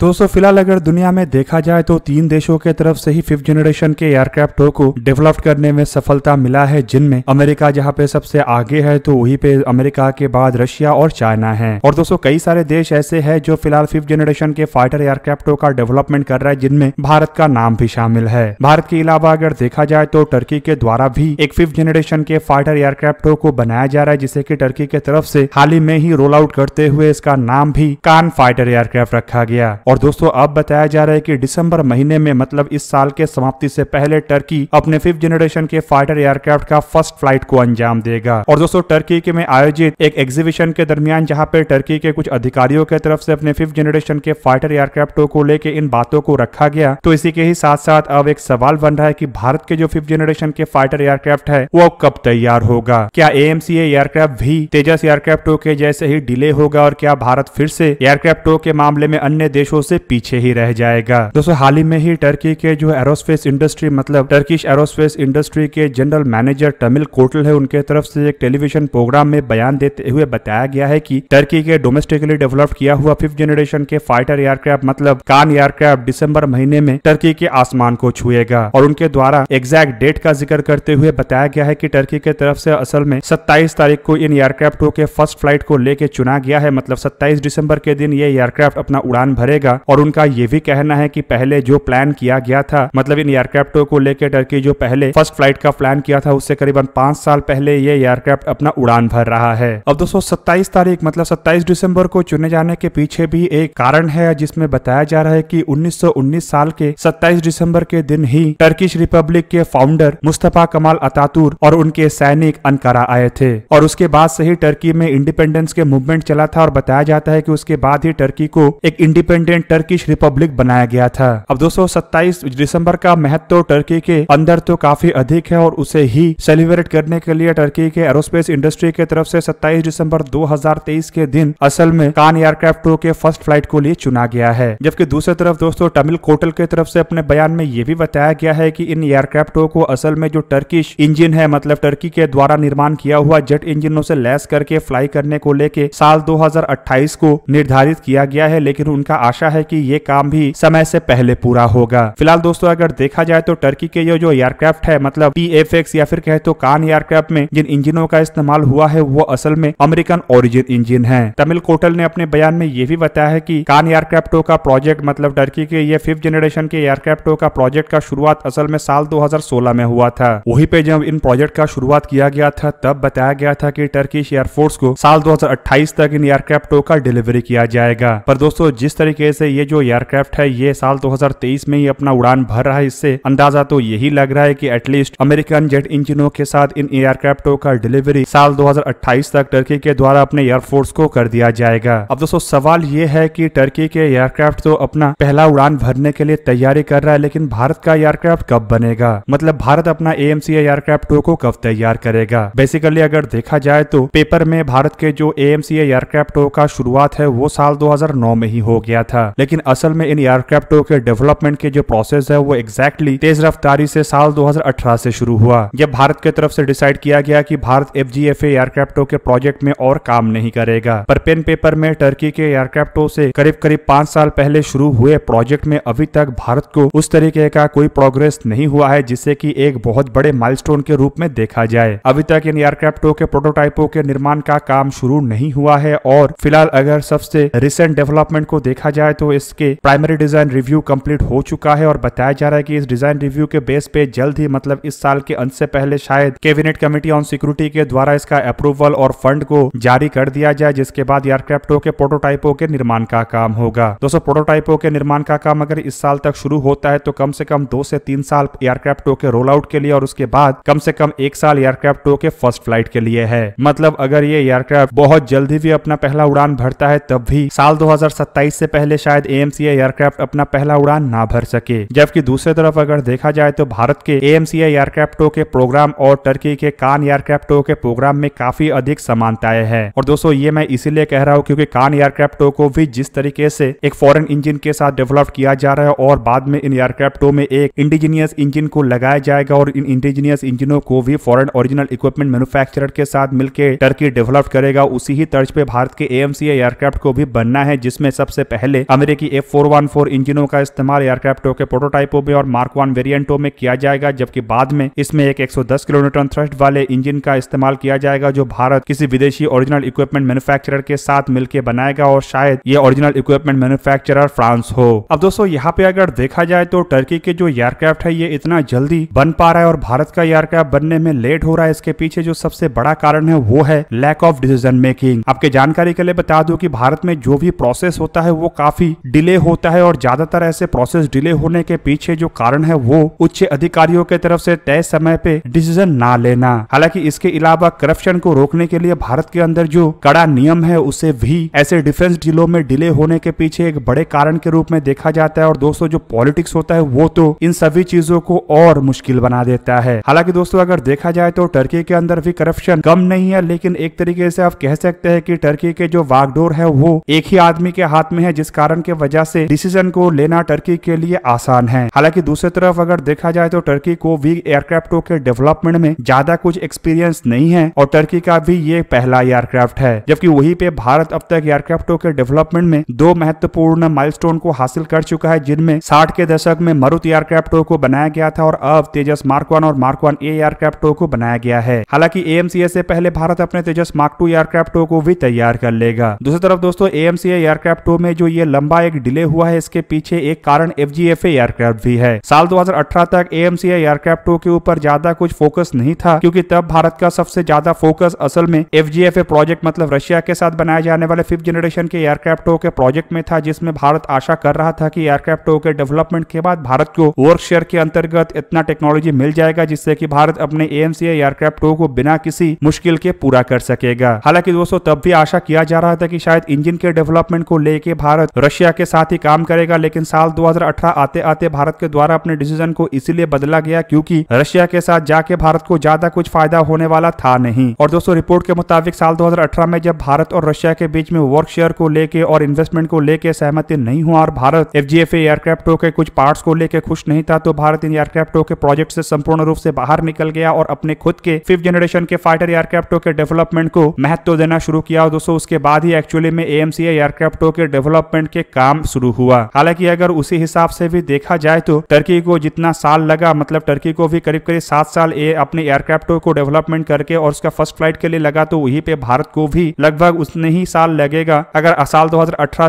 दोस्तों फिलहाल अगर दुनिया में देखा जाए तो तीन देशों के तरफ से ही फिफ्थ जनरेशन के एयरक्राफ्टों को डेवलप करने में सफलता मिला है जिनमें अमेरिका जहां पे सबसे आगे है तो वहीं पे अमेरिका के बाद रशिया और चाइना है और दोस्तों कई सारे देश ऐसे हैं जो फिलहाल फिफ्थ जनरेशन के फाइटर एयरक्राफ्टों का डेवलपमेंट कर रहा है जिनमें भारत का नाम भी शामिल है भारत के अलावा अगर देखा जाए तो टर्की के द्वारा भी एक फिफ्थ जनरेशन के फाइटर एयरक्राफ्टों को बनाया जा रहा है जिसे की टर्की के तरफ से हाल ही में ही रोल आउट करते हुए इसका नाम भी कान फाइटर एयरक्राफ्ट रखा गया और दोस्तों अब बताया जा रहा है कि दिसंबर महीने में मतलब इस साल के समाप्ति से पहले टर्की अपने फिफ्थ जनरेशन के फाइटर एयरक्राफ्ट का फर्स्ट फ्लाइट को अंजाम देगा और दोस्तों टर्की के में आयोजित एक एग्जीबिशन के दरमियान जहाँ पे टर्की के कुछ अधिकारियों के तरफ से अपने फिफ्थ जनरेशन के फाइटर एयरक्राफ्ट को लेकर इन बातों को रखा गया तो इसी के ही साथ साथ अब एक सवाल बन रहा है की भारत के जो फिफ्थ जनरेशन के फाइटर एयरक्राफ्ट है वो कब तैयार होगा क्या ए एयरक्राफ्ट भी तेजस एयरक्राफ्टों के जैसे ही डिले होगा और क्या भारत फिर से एयरक्राफ्टों के मामले में अन्य देशों देशों से पीछे ही रह जाएगा दोस्तों हाल ही में ही टर्की के जो एरोस्पेस इंडस्ट्री मतलब टर्किश एरोस्पेस इंडस्ट्री के जनरल मैनेजर टमिल कोटल है उनके तरफ से एक टेलीविजन प्रोग्राम में बयान देते हुए बताया गया है की टर्की के डोमेस्टिकली डेवलप किया हुआ फिफ्थ जनरेशन के फाइटर एयरक्राफ्ट मतलब कान एयरक्राफ्ट दिसंबर महीने में टर्की के आसमान को छुएगा और उनके द्वारा एग्जैक्ट डेट का जिक्र करते हुए बताया गया है कि टर्की के तरफ से असल में 27 तारीख को इन एयरक्राफ्टों के फर्स्ट फ्लाइट को लेके चुना गया है मतलब 27 दिसंबर के दिन ये एयरक्राफ्ट अपना उड़ान भरेगा जाएगा और उनका ये भी कहना है कि पहले जो प्लान किया गया था मतलब इन एयरक्राफ्टों को लेकर टर्की जो पहले फर्स्ट फ्लाइट का प्लान किया था उससे करीबन पांच साल पहले ये एयरक्राफ्ट अपना उड़ान भर रहा है अब दोस्तों सत्ताईस तारीख मतलब सत्ताईस दिसंबर को चुने जाने के पीछे भी एक कारण है जिसमें बताया जा रहा है की उन्नीस साल के सत्ताईस दिसंबर के दिन ही टर्किश रिपब्लिक के फाउंडर मुस्तफा कमाल अतातुर और उनके सैनिक अनकारा आए थे और उसके बाद से ही टर्की में इंडिपेंडेंस के मूवमेंट चला था और बताया जाता है कि उसके बाद ही टर्की को एक इंडिपेंडेंट इंडिपेंडेंट टर्किश रिपब्लिक बनाया गया था अब दोस्तों सत्ताईस दिसंबर का महत्व टर्की के अंदर तो काफी अधिक है और उसे ही सेलिब्रेट करने के लिए टर्की के एरोस्पेस इंडस्ट्री के तरफ से 27 दिसंबर 2023 के दिन असल में कान एयरक्राफ्ट टू के फर्स्ट फ्लाइट को लिए चुना गया है जबकि दूसरी तरफ दोस्तों तमिल कोटल के तरफ से अपने बयान में ये भी बताया गया है की इन एयरक्राफ्टों को असल में जो टर्किश इंजिन है मतलब टर्की के द्वारा निर्माण किया हुआ जेट इंजिनों से लैस करके फ्लाई करने को लेके साल 2028 को निर्धारित किया गया है लेकिन उनका आशा आशा है की ये काम भी समय ऐसी पहले पूरा होगा फिलहाल दोस्तों अगर देखा जाए तो टर्की के ये जो एयरक्राफ्ट है मतलब पी एफ एक्स या फिर कहे तो कान एयरक्राफ्ट में जिन इंजिनों का इस्तेमाल हुआ है वो असल में अमेरिकन ओरिजिन इंजन है तमिल कोटल ने अपने बयान में ये भी बताया है की कान एयरक्राफ्टों का प्रोजेक्ट मतलब टर्की के ये फिफ्थ जनरेशन के एयरक्राफ्टों का प्रोजेक्ट का शुरुआत असल में साल 2016 में हुआ था वहीं पे जब इन प्रोजेक्ट का शुरुआत किया गया था तब बताया गया था की टर्किश एयरफोर्स को साल दो तक इन एयरक्राफ्टों का डिलीवरी किया जाएगा पर दोस्तों जिस तरीके तरीके से ये जो एयरक्राफ्ट है ये साल 2023 में ही अपना उड़ान भर रहा है इससे अंदाजा तो यही लग रहा है कि एटलीस्ट अमेरिकन जेट इंजनों के साथ इन एयरक्राफ्टों का डिलीवरी साल 2028 तक टर्की के द्वारा अपने एयरफोर्स को कर दिया जाएगा अब दोस्तों सवाल ये है की टर्की के एयरक्राफ्ट तो अपना पहला उड़ान भरने के लिए तैयारी कर रहा है लेकिन भारत का एयरक्राफ्ट कब बनेगा मतलब भारत अपना ए एयरक्राफ्ट को कब तैयार करेगा बेसिकली अगर देखा जाए तो पेपर में भारत के जो ए एम एयरक्राफ्ट का शुरुआत है वो साल 2009 में ही हो गया था था लेकिन असल में इन एयरक्राफ्टों के डेवलपमेंट के जो प्रोसेस है वो एग्जैक्टली तेज रफ्तारी से साल 2018 से शुरू हुआ जब भारत की तरफ से डिसाइड किया गया कि भारत एफ जी एफ एयरक्राफ्टो के प्रोजेक्ट में और काम नहीं करेगा पर पेन पेपर में टर्की के एयरक्राफ्टों से करीब करीब पांच साल पहले शुरू हुए प्रोजेक्ट में अभी तक भारत को उस तरीके का कोई प्रोग्रेस नहीं हुआ है जिससे की एक बहुत बड़े माइल के रूप में देखा जाए अभी तक इन एयरक्राफ्टों के प्रोटोटाइपों के निर्माण का काम शुरू नहीं हुआ है और फिलहाल अगर सबसे रिसेंट डेवलपमेंट को देखा जाए जाए तो इसके प्राइमरी डिजाइन रिव्यू कंप्लीट हो चुका है और बताया जा रहा है कि इस डिजाइन रिव्यू के बेस पे जल्द ही मतलब इस साल के अंत से पहले शायद कैबिनेट कमेटी ऑन सिक्योरिटी के द्वारा इसका अप्रूवल और फंड को जारी कर दिया जाए जिसके बाद एयरक्राफ्टो के प्रोटोटाइपो के निर्माण का काम होगा दोस्तों प्रोटोटाइपो के निर्माण का काम अगर इस साल तक शुरू होता है तो कम से कम दो से तीन साल एयरक्राफ्टो के रोल आउट के लिए और उसके बाद कम से कम एक साल एयरक्राफ्टो के फर्स्ट फ्लाइट के लिए है मतलब अगर ये एयरक्राफ्ट बहुत जल्दी भी अपना पहला उड़ान भरता है तब भी साल 2027 से पहले शायद एएमसीए एयरक्राफ्ट अपना पहला उड़ान ना भर सके जबकि दूसरी तरफ अगर देखा जाए तो भारत के एएमसीए एयरक्राफ्टों के प्रोग्राम और टर्की के कान एयरक्राफ्टों के प्रोग्राम में काफी अधिक समानताएं हैं और दोस्तों ये मैं इसीलिए कह रहा हूँ क्योंकि कान एयरक्राफ्टों को भी जिस तरीके से एक फॉरेन इंजन के साथ डेवलप किया जा रहा है और बाद में इन एयरक्राफ्टों में एक इंडिजीनियस इंजन को लगाया जाएगा और इन इंडिजीनियस इंजनों को भी फॉरेन ओरिजिनल इक्विपमेंट मैन्युफैक्चरर के साथ मिलकर टर्की डेवलप करेगा उसी ही तर्ज पे भारत के एएमसीए एयरक्राफ्ट को भी बनना है जिसमें सबसे पहले अमेरिकी एफ फोर इंजनों का इस्तेमाल एयरक्राफ्टों के प्रोटोटाइपों में और मार्क वन वेरियंटों में किया जाएगा जबकि बाद में इसमें एक दस किलोमीटर थ्रस्ट वाले इंजन का इस्तेमाल किया जाएगा जो भारत किसी विदेशी ओरिजिनल इक्विपमेंट मैन्युफैक्चरर के साथ मिलकर बनाएगा और शायद ये ओरिजिनल इक्विपमेंट मैन्युफैक्चरर फ्रांस हो अब दोस्तों यहाँ पे अगर देखा जाए तो टर्की के जो एयरक्राफ्ट है ये इतना जल्दी बन पा रहा है और भारत का एयरक्राफ्ट बनने में लेट हो रहा है इसके पीछे जो सबसे बड़ा कारण है वो है लैक ऑफ डिसीजन मेकिंग आपके जानकारी के लिए बता दू की भारत में जो भी प्रोसेस होता है वो काफी काफी डिले होता है और ज्यादातर ऐसे प्रोसेस डिले होने के पीछे जो कारण है वो उच्च अधिकारियों के तरफ से तय समय पे डिसीजन ना लेना हालांकि इसके अलावा करप्शन को रोकने के लिए भारत के अंदर जो कड़ा नियम है उसे भी ऐसे डिफेंस डीलों में डिले होने के पीछे एक बड़े कारण के रूप में देखा जाता है और दोस्तों जो पॉलिटिक्स होता है वो तो इन सभी चीजों को और मुश्किल बना देता है हालांकि दोस्तों अगर देखा जाए तो टर्की के अंदर भी करप्शन कम नहीं है लेकिन एक तरीके से आप कह सकते हैं कि टर्की के जो वागडोर है वो एक ही आदमी के हाथ में है जिस कारण कारण के वजह से डिसीजन को लेना टर्की के लिए आसान है हालांकि दूसरी तरफ अगर देखा जाए तो टर्की को भी एयरक्राफ्टों के डेवलपमेंट में ज्यादा कुछ एक्सपीरियंस नहीं है और टर्की का भी ये पहला एयरक्राफ्ट है जबकि वही पे भारत अब तक एयरक्राफ्टों के डेवलपमेंट में दो महत्वपूर्ण माइल को हासिल कर चुका है जिनमें साठ के दशक में मरुत एयरक्राफ्टों को बनाया गया था और अब तेजस मार्कवान और मार्कवान ए एयरक्राफ्टों को बनाया गया है हालांकि एएमसीए से पहले भारत अपने तेजस मार्क टू एयरक्राफ्टों को भी तैयार कर लेगा दूसरी तरफ दोस्तों एएमसीए एयरक्राफ्टों में जो ये लंबा एक डिले हुआ है इसके पीछे एक कारण एफ एयरक्राफ्ट भी है साल 2018 तक ए एयरक्राफ्ट टू के ऊपर ज्यादा कुछ फोकस नहीं था क्योंकि तब भारत का सबसे ज्यादा फोकस असल में एफ प्रोजेक्ट मतलब रशिया के साथ बनाए जाने वाले फिफ्थ जनरेशन के एयरक्राफ्ट के प्रोजेक्ट में था जिसमें भारत आशा कर रहा था कि एयरक्राफ्ट के डेवलपमेंट के बाद भारत को वर्क शेयर के अंतर्गत इतना टेक्नोलॉजी मिल जाएगा जिससे कि भारत अपने एएमसी एयरक्राफ्ट को बिना किसी मुश्किल के पूरा कर सकेगा हालांकि दोस्तों तब भी आशा किया जा रहा था कि शायद इंजन के डेवलपमेंट को लेके भारत रशिया के साथ ही काम करेगा लेकिन साल 2018 आते आते भारत के द्वारा अपने डिसीजन को इसीलिए बदला गया क्योंकि रशिया के साथ जाके भारत को ज्यादा कुछ फायदा होने वाला था नहीं और दोस्तों रिपोर्ट के मुताबिक साल 2018 में जब भारत और रशिया के बीच में वर्क शेयर को लेके और इन्वेस्टमेंट को लेके सहमति नहीं हुआ और भारत एफ एयरक्राफ्टों के कुछ पार्ट को लेकर खुश नहीं था तो भारत इन एयरक्राफ्टों के प्रोजेक्ट से संपूर्ण रूप से बाहर निकल गया और अपने खुद के फिफ्थ जनरेशन के फाइटर एयरक्राफ्टों के डेवलपमेंट को महत्व देना शुरू किया और दोस्तों उसके बाद ही एक्चुअली में एएमसीए एयरक्राफ्टों के डेवलपमेंट डेवलपमेंट के काम शुरू हुआ हालांकि अगर उसी हिसाब से भी देखा जाए तो टर्की को जितना साल लगा मतलब टर्की को भी करीब करीब सात साल ये अपने एयरक्राफ्ट को डेवलपमेंट करके और उसका फर्स्ट फ्लाइट के लिए लगा तो वही पे भारत को भी लगभग उतने ही साल लगेगा अगर साल दो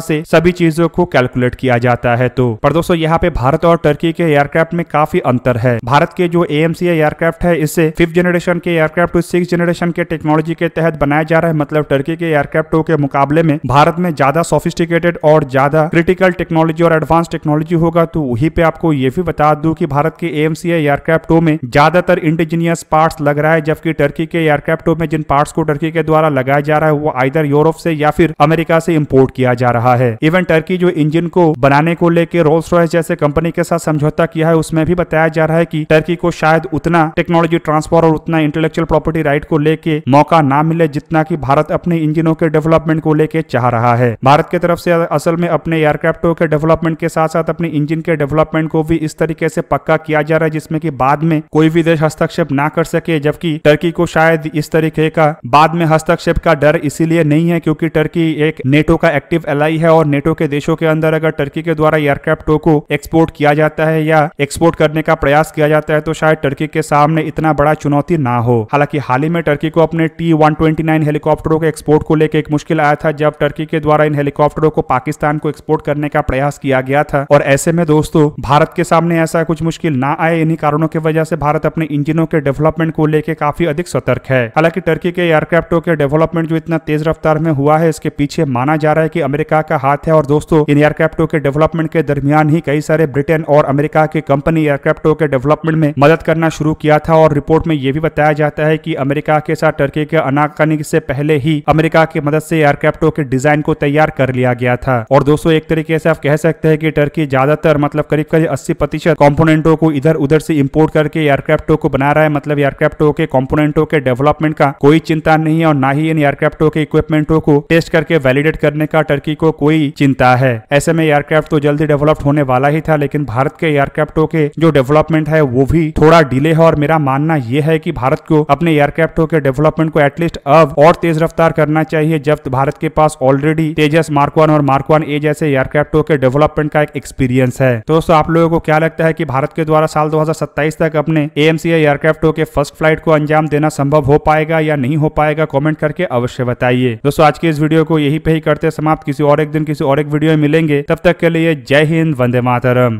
से सभी चीजों को कैलकुलेट किया जाता है तो पर दोस्तों यहाँ पे भारत और टर्की के एयरक्राफ्ट में काफी अंतर है भारत के जो ए एयरक्राफ्ट है इसे फिफ्थ जनरेशन के एयरक्राफ्ट टू सिक्स जनरेशन के टेक्नोलॉजी के तहत बनाया जा रहा है मतलब टर्की के एयरक्राफ्टों के मुकाबले में भारत में ज्यादा सोफिस्टिकेटेड और ज्यादा क्रिटिकल टेक्नोलॉजी और एडवांस टेक्नोलॉजी होगा तो वही पे आपको ये भी बता दू की भारत के एएमसी एयरक्राफ्टो में ज्यादातर इंडिजीनियस पार्ट लग रहा है जबकि टर्की के एयरक्राफ्टो में जिन पार्ट को टर्की के द्वारा लगाया जा रहा है वो आइधर यूरोप से या फिर अमेरिका से इम्पोर्ट किया जा रहा है इवन टर्की जो इंजन को बनाने को लेकर रोल्स रॉयस जैसे कंपनी के साथ समझौता किया है उसमें भी बताया जा रहा है की टर्की को शायद उतना टेक्नोलॉजी ट्रांसफर और उतना इंटेलेक्चुअल प्रॉपर्टी राइट को लेके मौका ना मिले जितना की भारत अपने इंजनों के डेवलपमेंट को लेके चाह रहा है भारत की तरफ से असल में अपने एयरक्राफ्टों के डेवलपमेंट के साथ साथ अपने इंजन के डेवलपमेंट को भी इस तरीके से पक्का किया जा रहा है जिसमें कि बाद में कोई भी देश हस्तक्षेप ना कर सके जबकि टर्की को शायद इस तरीके का बाद में हस्तक्षेप का डर इसीलिए नहीं है क्योंकि टर्की एक नेटो का एक्टिव एलाई है और नेटो के देशों के अंदर अगर टर्की के द्वारा एयरक्राफ्टो को एक्सपोर्ट किया जाता है या एक्सपोर्ट करने का प्रयास किया जाता है तो शायद टर्की के सामने इतना बड़ा चुनौती ना हो हालांकि हाल ही में टर्की को अपने टी वन हेलीकॉप्टरों के एक्सपोर्ट को लेकर एक मुश्किल आया था जब टर्की के द्वारा इन हेलीकॉप्टरों को पाकिस्तान पाकिस्तान को एक्सपोर्ट करने का प्रयास किया गया था और ऐसे में दोस्तों भारत के सामने ऐसा कुछ मुश्किल ना आए इन्हीं कारणों की वजह से भारत अपने इंजिनों के डेवलपमेंट को लेकर काफी अधिक सतर्क है हालांकि टर्की के एयरक्राफ्टों के डेवलपमेंट जो इतना तेज रफ्तार में हुआ है इसके पीछे माना जा रहा है की अमेरिका का हाथ है और दोस्तों इन एयरक्राफ्टों के डेवलपमेंट के दरमियान ही कई सारे ब्रिटेन और अमेरिका की कंपनी एयरक्राफ्टों के डेवलपमेंट में मदद करना शुरू किया था और रिपोर्ट में यह भी बताया जाता है की अमेरिका के साथ टर्की के अनाकानी से पहले ही अमेरिका की मदद से एयरक्राफ्टों के डिजाइन को तैयार कर लिया गया था और और दोस्तों एक तरीके से आप कह सकते हैं कि टर्की ज्यादातर मतलब करीब करीब अस्सी प्रतिशत कॉम्पोनेंटों को इधर उधर से इम्पोर्ट करके एयरक्राफ्टों को बना रहा है मतलब एयरक्राफ्टों के कॉम्पोनेंटों के डेवलपमेंट का कोई चिंता नहीं है और ना ही इन एयरक्राफ्टों के इक्विपमेंटों को टेस्ट करके वैलिडेट करने का टर्की को कोई चिंता है ऐसे में एयरक्राफ्ट तो जल्दी डेवलप्ड होने वाला ही था लेकिन भारत के एयरक्राफ्टों के जो डेवलपमेंट है वो भी थोड़ा डिले है और मेरा मानना यह है कि भारत को अपने एयरक्राफ्टों के डेवलपमेंट को एटलीस्ट अब और तेज रफ्तार करना चाहिए जब भारत के पास ऑलरेडी तेजस मार्कवान और मार्कवान ये जैसे एयरक्राफ्ट के डेवलपमेंट का एक एक्सपीरियंस है तो दोस्तों आप लोगों को क्या लगता है कि भारत के द्वारा साल 2027 तक अपने एएमसीए एयरक्राफ्ट के फर्स्ट फ्लाइट को अंजाम देना संभव हो पाएगा या नहीं हो पाएगा कॉमेंट करके अवश्य बताइए दोस्तों आज के इस वीडियो को यही पे ही करते समाप्त किसी और एक दिन किसी और एक वीडियो में मिलेंगे तब तक के लिए जय हिंद वंदे मातरम